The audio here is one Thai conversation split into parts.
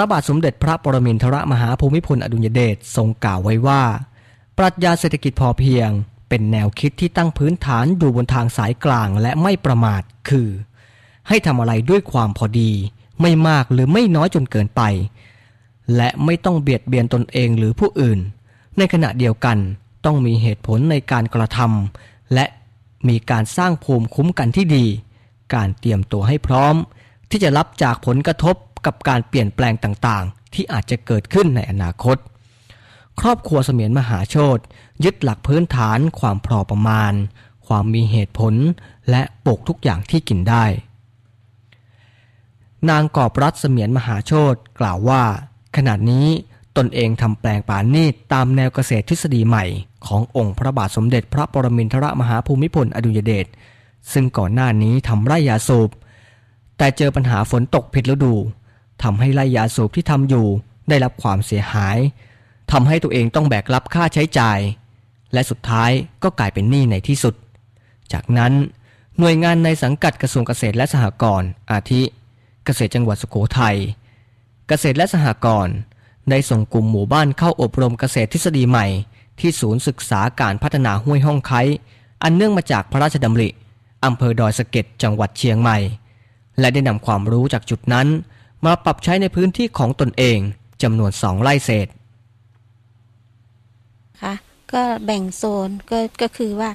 พระบาทสมเด็จพระปรมินทรมหาภูมิพลอดุลยเดชทรงกล่าวไว้ว่า ปรัชญาเศรษฐกิจพอเพียง เป็นแนวคิดที่ตั้งพื้นฐานอยู่บนทางสายกลางและไม่ประมาทคือ ให้ทำอะไรด้วยความพอดี ไม่มากหรือไม่น้อยจนเกินไป และไม่ต้องเบียดเบียนตนเองหรือผู้อื่น ในขณะเดียวกันต้องมีเหตุผลในการกระทำและมีการสร้างภูมิคุ้มกันที่ดี การเตรียมตัวให้พร้อม ที่จะรับจากผลกระทบกับการเปลี่ยนแปลงต่างๆ ที่อาจจะเกิดขึ้นในอนาคต ครอบครัวเสมียนมหาโชตยึดหลักพื้นฐานความพอประมาณ ความมีเหตุผลและปลูกทุกอย่างที่กินได้ นางกอบรัฐเสมียนมหาโชตกล่าวว่าขณะนี้ตนเองทำแปลงป่านีตตามแนวเกษตรทฤษฎีใหม่ ขององค์พระบาทสมเด็จพระปรมินทรมหาภูมิพลอดุยเดชซึ่งก่อนหน้านี้ทำไร่ยาสูบแต่เจอปัญหาฝนตกผิดฤดูทำให้ไล่ยาสูบที่ทำอยู่ได้รับความเสียหาย ทำให้ตัวเองต้องแบกรับค่าใช้จ่าย และสุดท้ายก็กลายเป็นหนี้ในที่สุด จากนั้น หน่วยงานในสังกัดกระทรวงเกษตรและสหกรณ์อาทิ เกษตรจังหวัดสุโขทยัย เกษตรและสหกรณ์ได้ส่งกลุ่มหมู่บ้านเข้าอบรมเกษตรทฤษฎีใหม่ ที่ศูนย์ศึกษาการพัฒนาห้วยห้องไคอันเนื่องมาจากพระราชดำริอำเภอดอยสะเก็ดจังหวัดเชียงใหม่ และได้นำความรู้จากจุดนั้นมาปรับใช้ในพื้นที่ของตนเองจำนวนสองไร่เศษ ค่ะ ก็แบ่งโซน ก็ก็คือว่า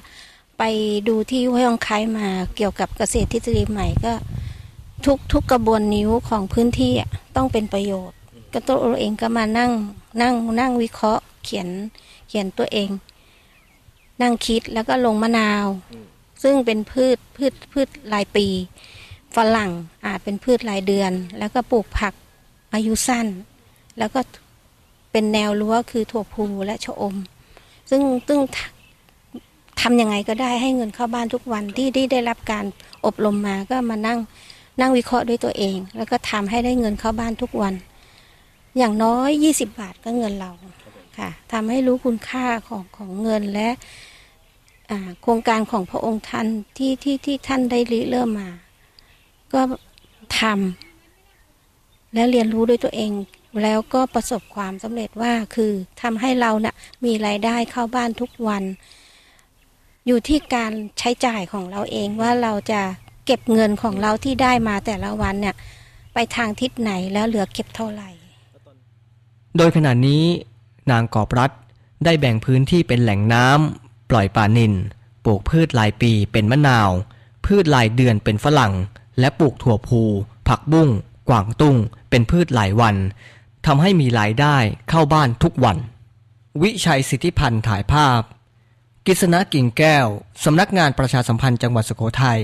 ไปดูที่ห้วยองคายมา เกี่ยวกับเกษตรทฤษฎีใหม่ก็ ทุกทุกกระบวนนิ้วของพื้นที่ต้องเป็นประโยชน์ ก็ตัวเองก็มานั่ง นั่งนั่งวิเคราะห์เขียน เขียนตัวเอง นั่งคิดแล้วก็ลงมะนาว ซึ่งเป็นพืชพืชพืชรายปีฝรั่งอาจเป็นพืชรายเดือน แล้วก็ปลูกผักอายุสั้น แล้วก็เป็นแนวรั้วคือถั่วพูและชะอมซึ่งซึ่งทำยังไงก็ได้ให้เงินเข้าบ้านทุกวันที่ได้ได้รับการอบรมมาก็มานั่งนั่งวิเคราะห์ด้วยตัวเอง แล้วก็ทำให้ได้เงินเข้าบ้านทุกวัน อย่างน้อย 20 บาทก็เงินเราค่ะทำให้รู้คุณค่าของของเงินและโครงการของพระองค์ท่านที่ที่ที่ท่านได้ริเริ่มมาก็ทำ และเรียนรู้ด้วยตัวเอง แล้วก็ประสบความสำเร็จว่าคือทำให้เรานะ่ะมีรายได้เข้าบ้านทุกวัน อยู่ที่การใช้จ่ายของเราเองว่าเราจะเก็บเงินของเราที่ได้มาแต่ละวันเนี่ย ไปทางทิศไหนแล้วเหลือเก็บเท่าไหร่ โดยขณะนี้นางกอบรัฐได้แบ่งพื้นที่เป็นแหล่งน้ำปล่อยป่านินปลูกพืชลายปีเป็นมะนาวพืชลายเดือนเป็นฝรั่งและปลูกถั่วพู ผักบุ้ง กวางตุ้ง เป็นพืชหลายวัน ทำให้มีรายได้เข้าบ้านทุกวัน วิชัยสิทธิพันธ์ถ่ายภาพ กิษณะกิ่งแก้ว สำนักงานประชาสัมพันธ์จังหวัดสุโขทัย